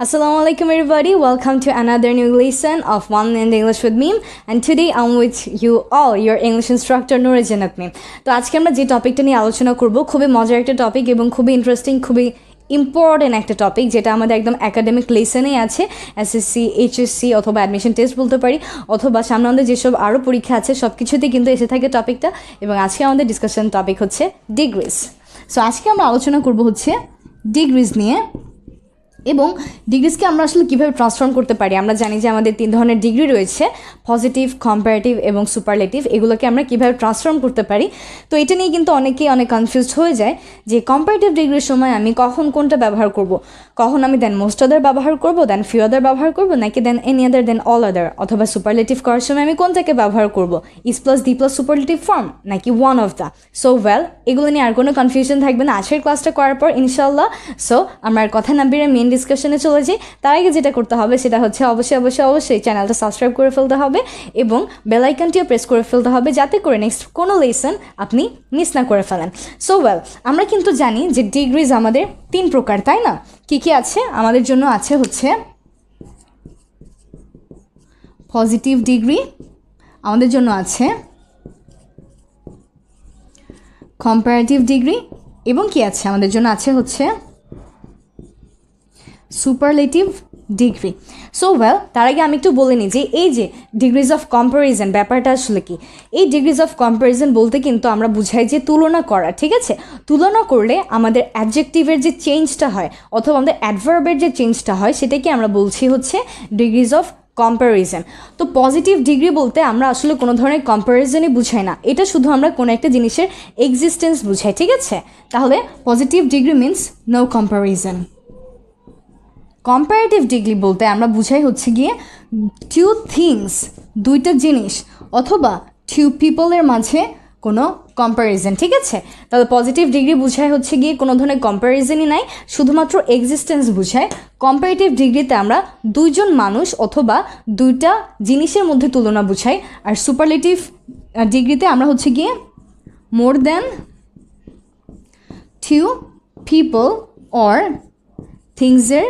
alaikum everybody, welcome to another new lesson of One Land English with Meme and today I'm with you all, your English instructor Nura Janat Meme. তো আজকে আমরা যে টপিকটা নিয়ে আলোচনা করব খুবই মজার একটা টপিক এবং খুবই ইন্টারেস্টিং খুবই ইম্পর্টেন্ট একটা টপিক যেটা আমাদের একদম একাডেমিক লেসনে আছে এসএসসি এইচএসসি অথবা অ্যাডমিশন টেস্ট বলতে পারি অথবা সামনে আমাদের যেসব আরও পরীক্ষা আছে সব কিছুতেই কিন্তু এসে থাকে টপিকটা এবং আজকে আমাদের ডিসকাশন টপিক হচ্ছে ডিগ্রিজ সো আজকে আমরা আলোচনা করব হচ্ছে ডিগ্রিজ নিয়ে এবং ডিগ্রিজকে আমরা আসলে কীভাবে ট্রান্সফর্ম করতে পারি আমরা জানি যে আমাদের তিন ধরনের ডিগ্রি রয়েছে পজিটিভ কম্পারেটিভ এবং সুপারলেটিভ এগুলোকে আমরা কীভাবে ট্রান্সফর্ম করতে পারি তো এটা নিয়ে কিন্তু অনেকেই অনেক কনফিউজড হয়ে যায় যে কম্পারেটিভ ডিগ্রির সময় আমি কখন কোনটা ব্যবহার করব কখন আমি দেন মোস্ট আদার ব্যবহার করব দেন ফিউ আদার ব্যবহার করব নাকি দেন এনি আদার দেন অল আদার অথবা সুপারলেটিভ করার সময় আমি কোনটাকে ব্যবহার করব is plus the plus superlative form নাকি one of the so well এগুলো নিয়ে আর কোনো কনফিউশন থাকবে না আজকের ক্লাসটা করার পর ইনশাল্লাহ সো আমার কথা না বেড়ে মেন ডিসকাশনে চলে যাই তার আগে যেটা করতে হবে সেটা হচ্ছে অবশ্যই অবশ্যই অবশ্যই চ্যানেলটা সাবস্ক্রাইব করে ফেলতে হবে এবং বেলাইকনটিও প্রেস করে ফেলতে হবে যাতে করে নেক্সট কোনো লেসন আপনি মিস না করে ফেলেন সো ওয়েল আমরা কিন্তু জানি যে ডিগ্রিজ আমাদের তিন প্রকার তাই না কী কী আছে আমাদের জন্য আছে হচ্ছে পজিটিভ ডিগ্রি আমাদের জন্য আছে কম্পারেটিভ ডিগ্রি এবং কি আছে আমাদের জন্য আছে হচ্ছে সুপারলেটিভ ডিগ্রি সো ওয়েল তার আগে আমি একটু বলে নিই যে এই যে ডিগ্রিজ অফ কম্পারিজন ব্যাপারটা আসলে কি এই ডিগ্রিজ অফ কম্পারিজন বলতে কিন্তু আমরা বুঝাই যে তুলনা করা ঠিক আছে তুলনা করলে আমাদের অ্যাডজেক্টিভের যে চেঞ্জটা হয় অথবা আমাদের অ্যাডভার্বের যে চেঞ্জটা হয় সেটাকে আমরা বলছি হচ্ছে ডিগ্রিজ অফ কম্প্যারিজন তো পজিটিভ ডিগ্রি বলতে আমরা আসলে কোনো ধরনের কম্প্যারিজনই বুঝাই না এটা শুধু আমরা কোনো একটা জিনিসের এক্সিস্টেন্স বুঝাই ঠিক আছে তাহলে positive degree means no comparison comparative degree বলতে আমরা বুঝাই হচ্ছে গিয়ে টু থিংস দুইটা জিনিস অথবা টু পিপলের মাঝে কোনো কম্প্যারিজেন ঠিক আছে তাহলে পজিটিভ ডিগ্রি বোঝায় হচ্ছে গিয়ে কোনো ধরনের কম্প্যারিজনই নাই শুধুমাত্র এক্সিস্টেন্স বুঝায় কম্পারেটিভ ডিগ্রিতে আমরা দুইজন মানুষ অথবা দুইটা জিনিসের মধ্যে তুলনা বুঝাই আর সুপারলেটিভ ডিগ্রিতে আমরা হচ্ছে গিয়ে more than two people or থিংসের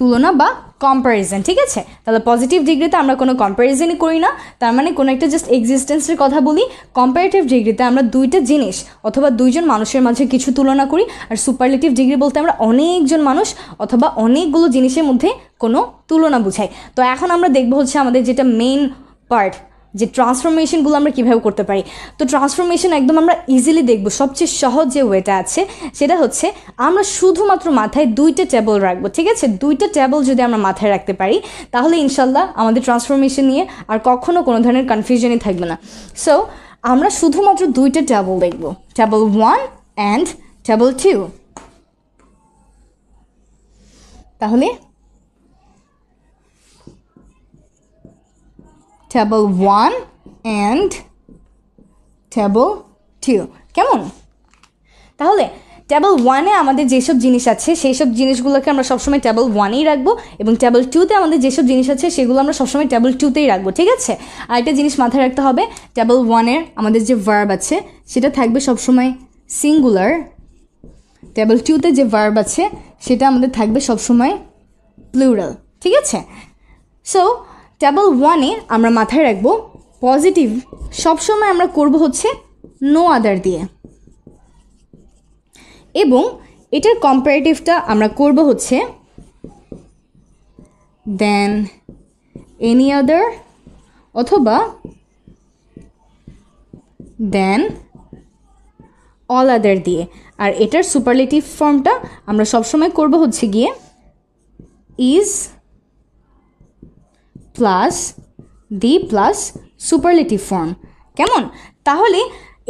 তুলনা বা কম্প্যারিজন ঠিক আছে তাহলে পজিটিভ ডিগ্রিতে আমরা কোনো কম্প্যারিজনই করি না তার মানে কোনো একটা জাস্ট এক্সিস্টেন্সের কথা বলি কম্পারেটিভ ডিগ্রিতে আমরা দুইটা জিনিস অথবা দুইজন মানুষের মাঝে কিছু তুলনা করি আর সুপারলেটিভ ডিগ্রি বলতে আমরা অনেকজন মানুষ অথবা অনেকগুলো জিনিসের মধ্যে কোনো তুলনা বুঝাই তো এখন আমরা দেখবো হচ্ছে আমাদের যেটা মেইন পার্ট যে ট্রান্সফরমেশনগুলো আমরা কীভাবে করতে পারি তো ট্রান্সফরমেশন একদম আমরা ইজিলি দেখব সবচেয়ে সহজ যে ওয়েটা আছে সেটা হচ্ছে আমরা শুধুমাত্র মাথায় দুইটা টেবল রাখবো ঠিক আছে দুইটা টেবল যদি আমরা মাথায় রাখতে পারি তাহলে ইনশাল্লাহ আমাদের ট্রান্সফরমেশন নিয়ে আর কখনও কোনো ধরনের কনফিউশনই থাকবে না সো আমরা শুধুমাত্র দুইটা টেবল দেখব table one and table two তাহলে table 1 and table 2 কেমন তাহলে টেবল ওয়ানে আমাদের যেসব জিনিস আছে সেই সব জিনিসগুলোকে আমরা সবসময় টেবল ওয়ানেই রাখবো এবং টেবল টুতে আমাদের যেসব জিনিস আছে সেগুলো আমরা সবসময় টেবল টুতেই রাখবো ঠিক আছে আর একটা জিনিস মাথায় রাখতে হবে টেবল ওয়ানের আমাদের যে ভার্ব আছে সেটা থাকবে সবসময় সিঙ্গুলার টেবল টুতে যে ভার্ব আছে সেটা আমাদের থাকবে সবসময় প্লুরাল ঠিক আছে সো টেবল ওয়ানে আমরা মাথায় রাখব পজিটিভ সবসময় আমরা করব হচ্ছে নো আদার দিয়ে এবং এটার কম্পারেটিভটা আমরা করব হচ্ছে দেন এনি আদার অথবা দেন অল আদার দিয়ে আর এটার সুপারলেটিভ ফর্মটা আমরা সবসময় করব হচ্ছে গিয়ে is plus the plus superlative form কেমন তাহলে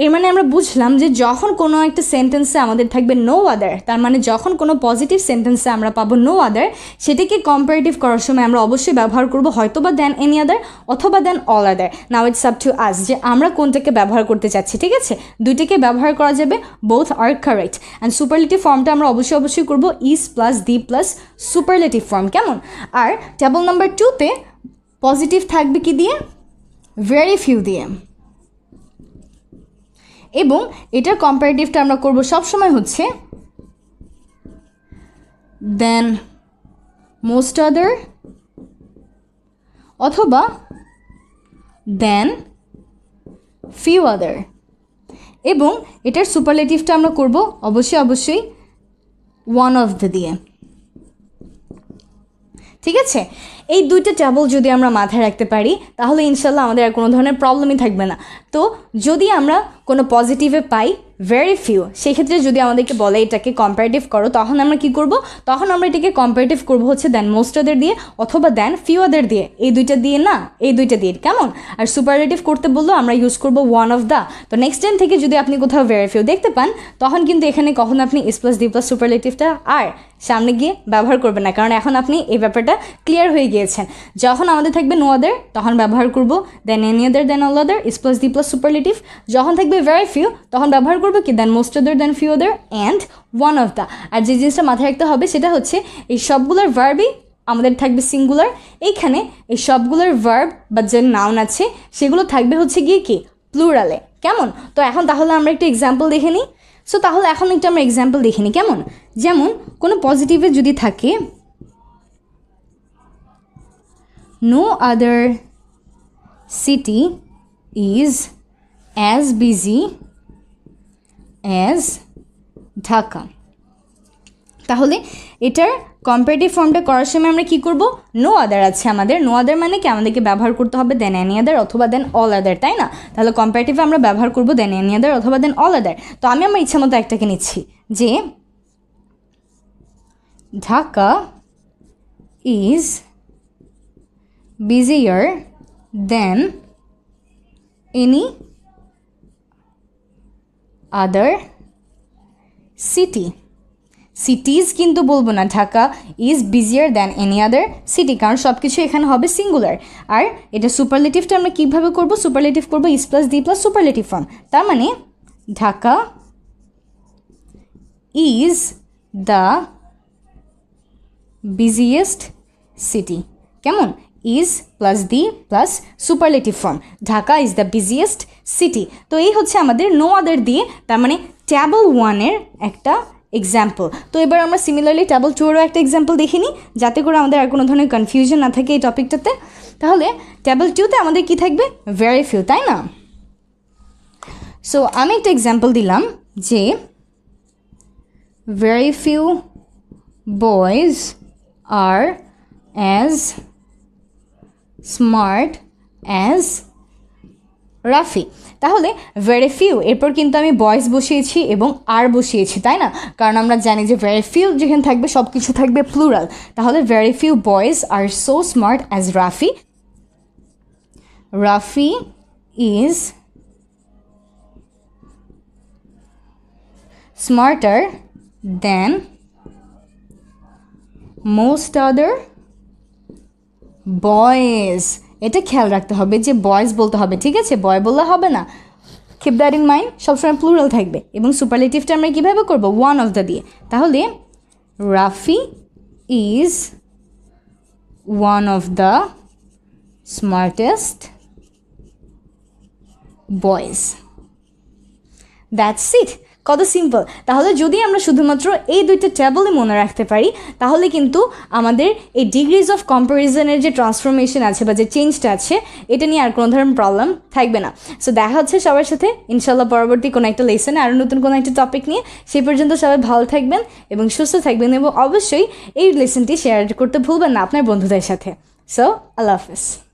এর মানে আমরা বুঝলাম যে যখন কোনো একটা সেন্টেন্সে আমাদের থাকবে নো আদার তার মানে যখন কোনো পজিটিভ সেন্টেন্সে আমরা পাবো নো আদার সেটিকে কম্পারেটিভ করার সময় আমরা অবশ্যই ব্যবহার করব হয়তো বা দেন এনি আদার অথবা than all other now it's up to us যে আমরা কোনটাকে ব্যবহার করতে চাচ্ছি ঠিক আছে দুইটাকে ব্যবহার করা যাবে both are correct and superlative ফর্মটা আমরা অবশ্যই অবশ্যই করবো is plus the plus superlative form কেমন আর টেবল নাম্বার টুতে পজিটিভ থাকবে কি দিয়ে ভেরি ফিউ দিয়ে এবং এটার কম্পারেটিভটা আমরা করব সবসময় হচ্ছে দেন মোস্ট আদার অথবা দেন ফিউ আদার এবং এটার সুপারলেটিভটা আমরা করব অবশ্যই অবশ্যই ওয়ান অফ দ্য দিয়ে ঠিক আছে এই দুইটা ট্রাবল যদি আমরা মাথায় রাখতে পারি তাহলে ইনশাল্লাহ আমাদের আর কোনো ধরনের প্রবলেমই থাকবে না তো যদি আমরা কোনো পজিটিভে পাই ভেরি ফিউ সেক্ষেত্রে যদি আমাদেরকে বলে এটাকে কম্পারেটিভ করো তখন আমরা কি করব তখন আমরা এটাকে কম্পারেটিভ করব হচ্ছে দেন মোস্ট আদার দিয়ে অথবা দেন ফিউ আদার দিয়ে এই দুইটা দিয়ে না এই দুইটা দিয়ে কেমন আর সুপারেটিভ করতে বললো আমরা ইউজ করব ওয়ান অফ দ্য তো নেক্সট টাইম থেকে যদি আপনি কোথাও ভেরি ফিউ দেখতে পান তখন কিন্তু এখানে কখন আপনি এস প্লাস ডি প্লাস সুপারলেটিভটা আর সামনে গিয়ে ব্যবহার করবেন না কারণ এখন আপনি এই ব্যাপারটা ক্লিয়ার হয়ে গিয়েছেন যখন আমাদের থাকবে নো তখন ব্যবহার করব than any other than all other is plus the plus plus superlative যখন থাকবে ভেরি ফিউ তখন ব্যবহার করবো কি than most other than few other and one of the আর যে জিনিসটা মাথায় রাখতে হবে সেটা হচ্ছে এই সবগুলোর ভার্বই আমাদের থাকবে সিঙ্গুলার এইখানে এই সবগুলোর ভার্ব বা যে নাউন আছে সেগুলো থাকবে হচ্ছে গিয়ে কি প্লুরালে কেমন তো এখন তাহলে আমরা একটু এক্সাম্পল দেখে নিই সো তাহলে এখন একটু আমরা এক্সাম্পল দেখে নিই কেমন যেমন কোনো পজিটিভে যদি থাকে no other city is as busy as Dhaka তাহলে এটার কম্পারেটিভ ফর্মটা করার সময় আমরা কী করবো নো আদার আছে আমাদের নো আদার মানে কি আমাদেরকে ব্যবহার করতে হবে দেন অ্যানি আদার অথবা দেন অল আদার তাই না তাহলে কম্পারেটিভে আমরা ব্যবহার করব দেন অ্যানি আদার অথবা দেন অল আদার তো আমি আমার ইচ্ছা মতো একটাকে নিচ্ছি যে Dhaka is busier than any other city cities কিন্তু বলবো না Dhaka is busier than any other city কারণ সব কিছু এখানে হবে সিঙ্গুলার আর এটা সুপারলেটিভটা আমরা কীভাবে করবো সুপারলেটিভ করবো is plus the plus superlative form তার মানে Dhaka is the busiest city কেমন is plus the plus superlative form Dhaka is the busiest city তো এই হচ্ছে আমাদের নো আদার দিয়ে তার মানে ট্যাবল ওয়ানের একটা এক্সাম্পল তো এবার আমরা সিমিলারলি ট্যাবল টুয়েরও একটা এক্সাম্পল দেখে নিই যাতে করে আমাদের আর কোনো ধরনের কনফিউশন না থাকে এই টপিকটাতে তাহলে ট্যাবল টুতে আমাদের কী থাকবে ভেরি ফিউ তাই না সো আমি একটা এক্সাম্পল দিলাম যে very few boys are as smart as Rafi তাহলে ভেরি ফিউ এরপর কিন্তু আমি বয়স বসিয়েছি এবং আর বসিয়েছি তাই না কারণ আমরা জানি যে ভেরি ফিউ যেখানে থাকবে সব কিছু থাকবে প্লুরাল তাহলে very few boys are so smart as Rafi Rafi is smarter than most other boys এটা খেয়াল রাখতে হবে যে বয়েস বলতে হবে ঠিক আছে বয় বললে হবে না কিপ দ্যাট ইন মাইন্ড সবসময় প্লুরাল থাকবে এবং সুপারলেটিভটা আমরা কীভাবে করবো ওয়ান অফ দ্য দিয়ে তাহলে Rafi is one of the smartest boys that's it কত সিম্পল তাহলে যদি আমরা শুধুমাত্র এই দুইটা ট্যাবলই মনে রাখতে পারি তাহলে কিন্তু আমাদের এই ডিগ্রিজ অফ কম্পারিজনের যে ট্রান্সফরমেশন আছে বা যে চেঞ্জটা আছে এটা নিয়ে আর কোনো ধরনের প্রবলেম থাকবে না সো দেখা হচ্ছে সবার সাথে ইনশাল্লাহ পরবর্তী কোনো একটা লেসনে আরও নতুন কোনো একটা টপিক নিয়ে সেই পর্যন্ত সবাই ভালো থাকবেন এবং সুস্থ থাকবেন এবং অবশ্যই এই লেসনটি শেয়ার করতে ভুলবেন না আপনার বন্ধুদের সাথে সো আল্লাহ হাফেজ